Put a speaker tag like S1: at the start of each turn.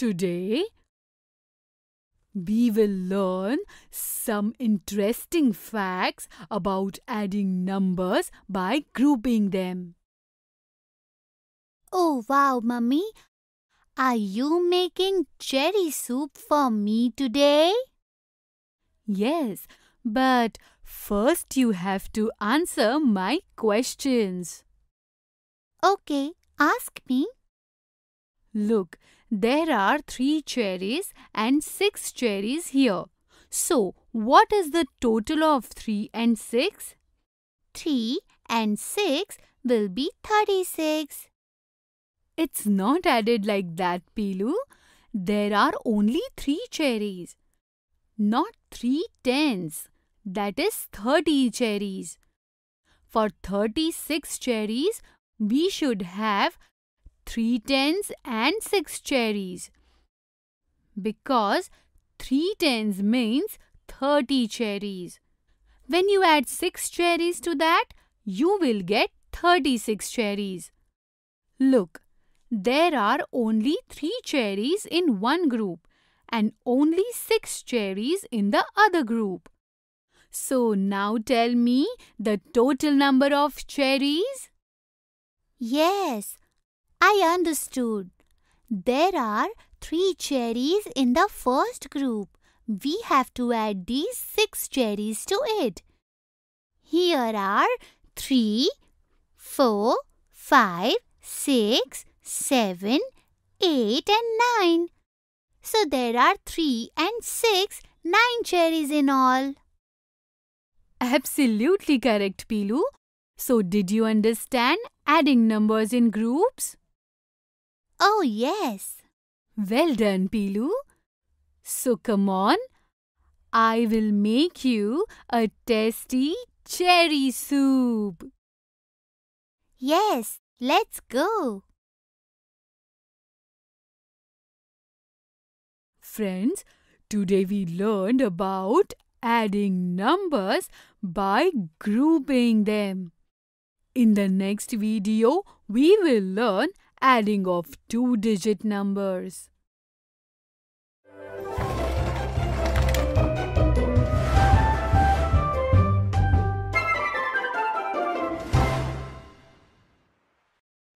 S1: Today, we will learn some interesting facts about adding numbers by grouping them.
S2: Oh wow, Mummy. Are you making cherry soup for me today? Yes, but
S1: first you have to answer my questions. Okay, ask me. Look, there are three cherries and six cherries here. So, what is the total of 3 and 6? 3 and 6 will be 36. It's not added like that, Pilu. There are only 3 cherries. Not three That is 30 cherries. For 36 cherries, we should have three tens and six cherries. Because three tens means 30 cherries. When you add six cherries to that, you will get 36 cherries. Look, there are only three cherries in one group and only six cherries in the other group. So now tell me the total number of cherries. Yes,
S2: I understood. There are three cherries in the first group. We have to add these six cherries to it. Here are three, four, five, six, seven, eight, and 9. So there are 3 and 6, 9 cherries in all.
S1: Absolutely correct, Pilu. So did you understand adding numbers in groups? Oh, yes. Well done, Pilu. So come on. I will make you a tasty cherry soup. Yes, let's go. Friends, today we learned about adding numbers by grouping them. In the next video, we will learn adding of two digit numbers.